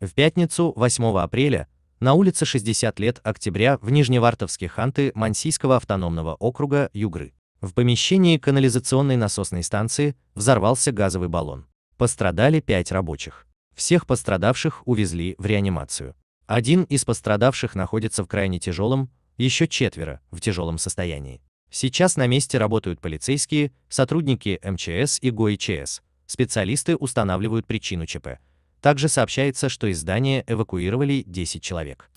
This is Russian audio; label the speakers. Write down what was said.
Speaker 1: В пятницу, 8 апреля, на улице 60 лет октября в Нижневартовске Ханты Мансийского автономного округа Югры. В помещении канализационной насосной станции взорвался газовый баллон. Пострадали пять рабочих. Всех пострадавших увезли в реанимацию. Один из пострадавших находится в крайне тяжелом, еще четверо в тяжелом состоянии. Сейчас на месте работают полицейские, сотрудники МЧС и ГОИЧС. Специалисты устанавливают причину ЧП, также сообщается, что из здания эвакуировали 10 человек.